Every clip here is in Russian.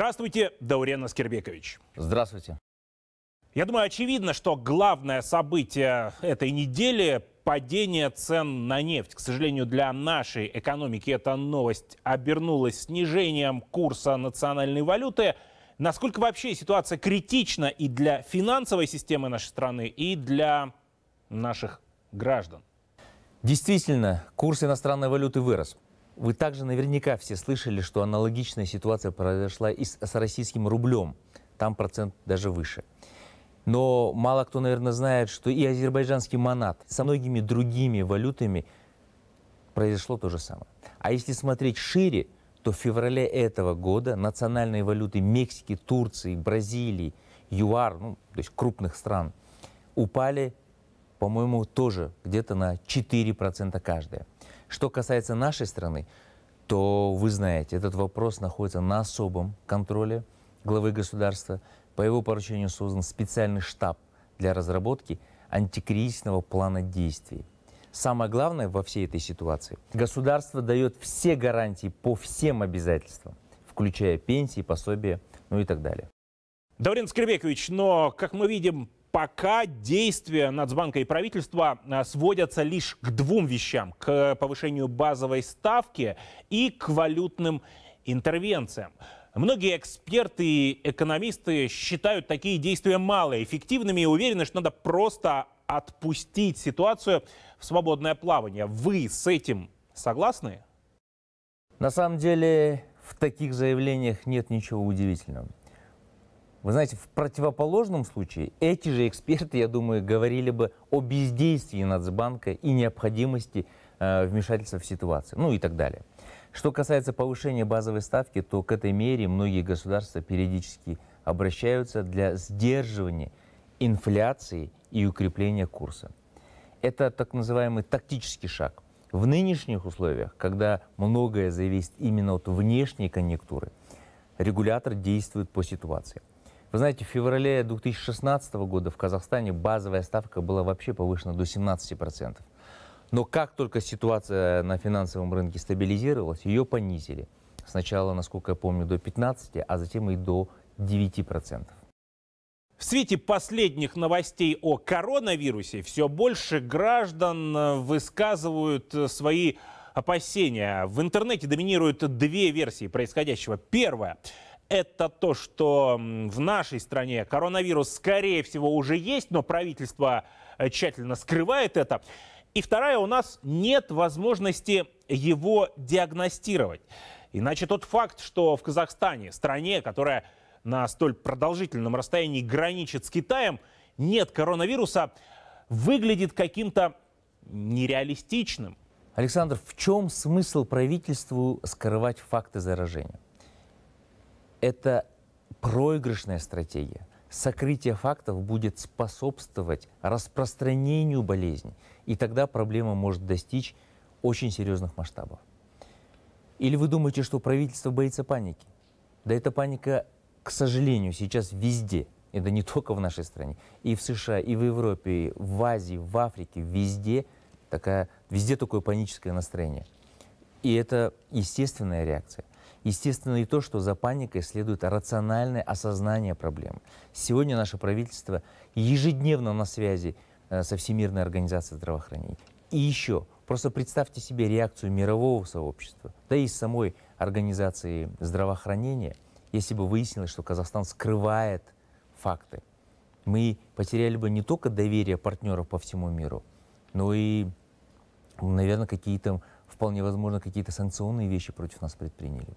Здравствуйте, Даурен Аскербекович. Здравствуйте. Я думаю, очевидно, что главное событие этой недели – падение цен на нефть. К сожалению, для нашей экономики эта новость обернулась снижением курса национальной валюты. Насколько вообще ситуация критична и для финансовой системы нашей страны, и для наших граждан? Действительно, курс иностранной валюты вырос. Вы также наверняка все слышали, что аналогичная ситуация произошла и с, российским рублем. Там процент даже выше. Но мало кто, наверное, знает, что и азербайджанский манат со многими другими валютами произошло то же самое. А если смотреть шире, то в феврале этого года национальные валюты Мексики, Турции, Бразилии, ЮАР, ну, то есть крупных стран, упали, по-моему, тоже где-то на 4% каждая. Что касается нашей страны, то вы знаете, этот вопрос находится на особом контроле главы государства. По его поручению создан специальный штаб для разработки антикризисного плана действий. Самое главное во всей этой ситуации – государство дает все гарантии по всем обязательствам, включая пенсии, пособия, ну и так далее. Даврин Скребекович, но, как мы видим, пока действия Нацбанка и правительства а, сводятся лишь к двум вещам. К повышению базовой ставки и к валютным интервенциям. Многие эксперты и экономисты считают такие действия малоэффективными и уверены, что надо просто отпустить ситуацию в свободное плавание. Вы с этим согласны? На самом деле в таких заявлениях нет ничего удивительного. Вы знаете, в противоположном случае эти же эксперты, я думаю, говорили бы о бездействии Нацбанка и необходимости э, вмешательства в ситуацию, ну и так далее. Что касается повышения базовой ставки, то к этой мере многие государства периодически обращаются для сдерживания инфляции и укрепления курса. Это так называемый тактический шаг. В нынешних условиях, когда многое зависит именно от внешней конъюнктуры, регулятор действует по ситуации. Вы знаете, в феврале 2016 года в Казахстане базовая ставка была вообще повышена до 17%. Но как только ситуация на финансовом рынке стабилизировалась, ее понизили. Сначала, насколько я помню, до 15%, а затем и до 9%. В свете последних новостей о коронавирусе все больше граждан э, высказывают э, свои опасения. В интернете доминируют две версии происходящего. Первая – это то, что в нашей стране коронавирус, скорее всего, уже есть, но правительство э, тщательно скрывает это. И вторая, у нас нет возможности его диагностировать. Иначе тот факт, что в Казахстане, стране, которая на столь продолжительном расстоянии граничит с Китаем, нет коронавируса, выглядит каким-то нереалистичным. Александр, в чем смысл правительству скрывать факты заражения? Это проигрышная стратегия. Сокрытие фактов будет способствовать распространению болезни, и тогда проблема может достичь очень серьезных масштабов. Или вы думаете, что правительство боится паники? Да эта паника, к сожалению, сейчас везде. Это не только в нашей стране. И в США, и в Европе, и в Азии, в Африке, везде, такая, везде такое паническое настроение. И это естественная реакция. Естественно и то, что за паникой следует рациональное осознание проблемы. Сегодня наше правительство ежедневно на связи э, со Всемирной организацией здравоохранения. И еще, просто представьте себе реакцию мирового сообщества, да и самой организации здравоохранения, если бы выяснилось, что Казахстан скрывает факты. Мы потеряли бы не только доверие партнеров по всему миру, но и, наверное, какие-то вполне возможно, какие-то санкционные вещи против нас предприняли.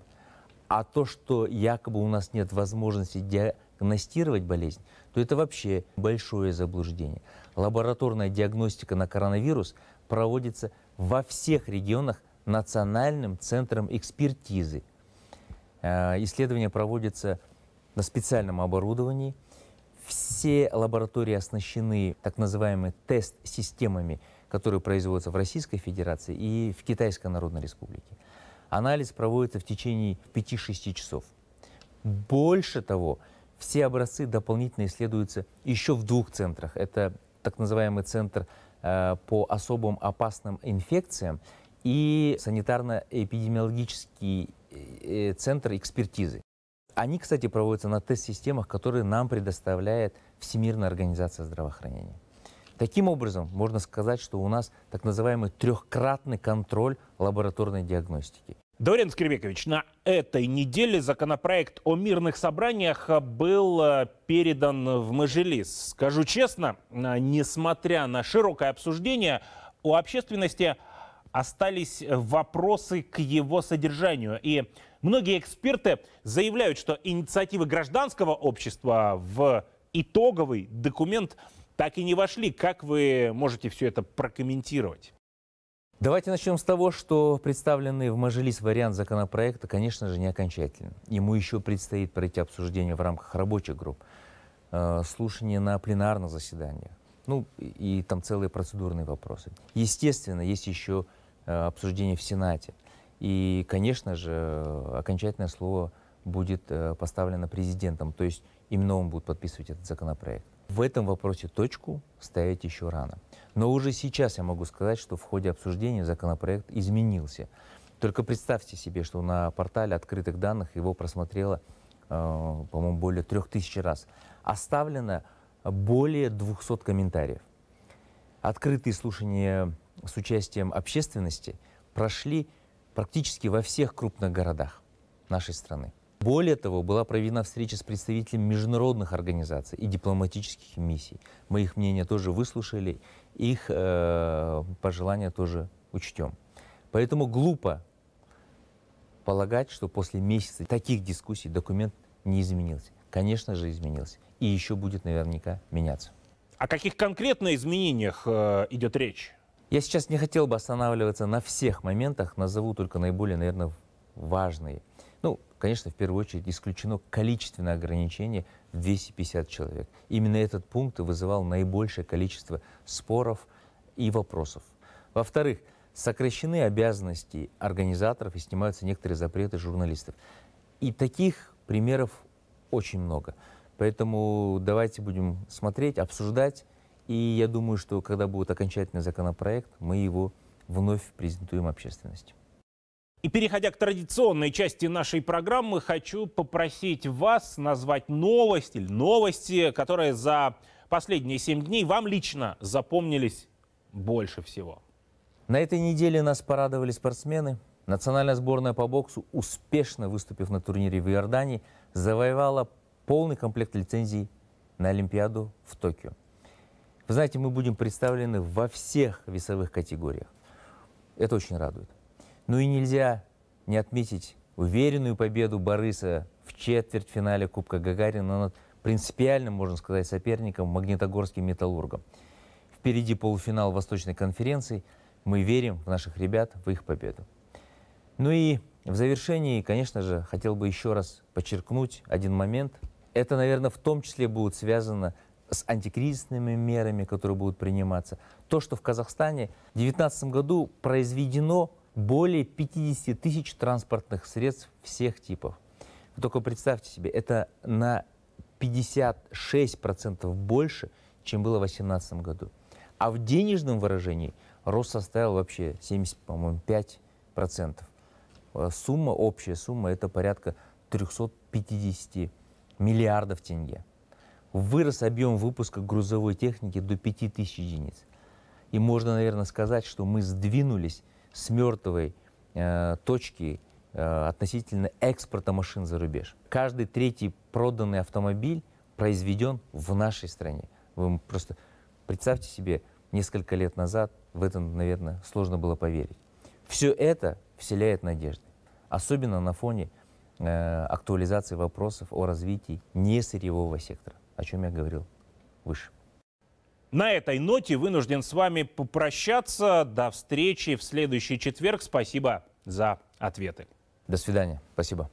А то, что якобы у нас нет возможности диагностировать болезнь, то это вообще большое заблуждение. Лабораторная диагностика на коронавирус проводится во всех регионах Национальным центром экспертизы. Э, исследования проводятся на специальном оборудовании. Все лаборатории оснащены так называемыми тест-системами – которые производятся в Российской Федерации и в Китайской Народной Республике. Анализ проводится в течение 5-6 часов. Больше того, все образцы дополнительно исследуются еще в двух центрах. Это так называемый центр э, по особым опасным инфекциям и санитарно-эпидемиологический э, э центр экспертизы. Они, кстати, проводятся на тест-системах, которые нам предоставляет Всемирная организация здравоохранения. Таким образом, можно сказать, что у нас так называемый трехкратный контроль лабораторной диагностики. Дорин Скребекович, на этой неделе законопроект о мирных собраниях э, был э, передан в Мажилис. Скажу честно, э, несмотря на широкое обсуждение, у общественности остались вопросы к его содержанию. И многие эксперты заявляют, что инициативы гражданского общества в итоговый документ – так и не вошли. Как вы можете все это прокомментировать? Давайте начнем с того, что представленный в Мажилис вариант законопроекта, конечно же, не окончательный. Ему еще предстоит пройти обсуждение в рамках рабочих групп, э, слушание на пленарных заседаниях, ну и там целые процедурные вопросы. Естественно, есть еще э, обсуждение в Сенате. И, конечно же, окончательное слово будет э, поставлено президентом, то есть именно он будет подписывать этот законопроект. В этом вопросе точку ставить еще рано. Но уже сейчас я могу сказать, что в ходе обсуждения законопроект изменился. Только представьте себе, что на портале открытых данных его просмотрело, э, по-моему, более трех тысяч раз. Оставлено более 200 комментариев. Открытые слушания с участием общественности прошли практически во всех крупных городах нашей страны. Более того, была проведена встреча с представителями международных организаций и дипломатических миссий. Мы их мнение тоже выслушали, их э, пожелания тоже учтем. Поэтому глупо полагать, что после месяца таких дискуссий документ не изменился. Конечно же, изменился. И еще будет наверняка меняться. О каких конкретно изменениях э, идет речь? Я сейчас не хотел бы останавливаться на всех моментах, назову только наиболее, наверное, важные – конечно, в первую очередь исключено количественное ограничение в 250 человек. Именно этот пункт и вызывал наибольшее количество споров и вопросов. Во-вторых, сокращены обязанности организаторов и снимаются некоторые запреты журналистов. И таких примеров очень много. Поэтому давайте будем смотреть, обсуждать. И я думаю, что когда будет окончательный законопроект, мы его вновь презентуем общественности. И переходя к традиционной части нашей программы, хочу попросить вас назвать новость или новости, которые за последние семь дней вам лично запомнились больше всего. На этой неделе нас порадовали спортсмены. Национальная сборная по боксу, успешно выступив на турнире в Иордании, завоевала полный комплект лицензий на Олимпиаду в Токио. Вы знаете, мы будем представлены во всех весовых категориях. Это очень радует. Ну и нельзя не отметить уверенную победу Бориса в четвертьфинале Кубка Гагарина над принципиальным, можно сказать, соперником Магнитогорским «Металлургом». Впереди полуфинал Восточной конференции. Мы верим в наших ребят, в их победу. Ну и в завершении, конечно же, хотел бы еще раз подчеркнуть один момент. Это, наверное, в том числе будет связано с антикризисными мерами, которые будут приниматься. То, что в Казахстане в 2019 году произведено более 50 тысяч транспортных средств всех типов. только представьте себе, это на 56% больше, чем было в 2018 году. А в денежном выражении рост составил вообще 75%. Э, сумма, общая сумма, это порядка 350 миллиардов тенге. Вырос объем выпуска грузовой техники до 5000 единиц. И можно, наверное, сказать, что мы сдвинулись с мертвой э, точки э, относительно экспорта машин за рубеж. Каждый третий проданный автомобиль произведен в нашей стране. Вы просто представьте себе, несколько лет назад в это, наверное, сложно было поверить. Все это вселяет надежды, особенно на фоне э, актуализации вопросов о развитии несырьевого сектора, о чем я говорил выше. На этой ноте вынужден с вами попрощаться. До встречи в следующий четверг. Спасибо за ответы. До свидания. Спасибо.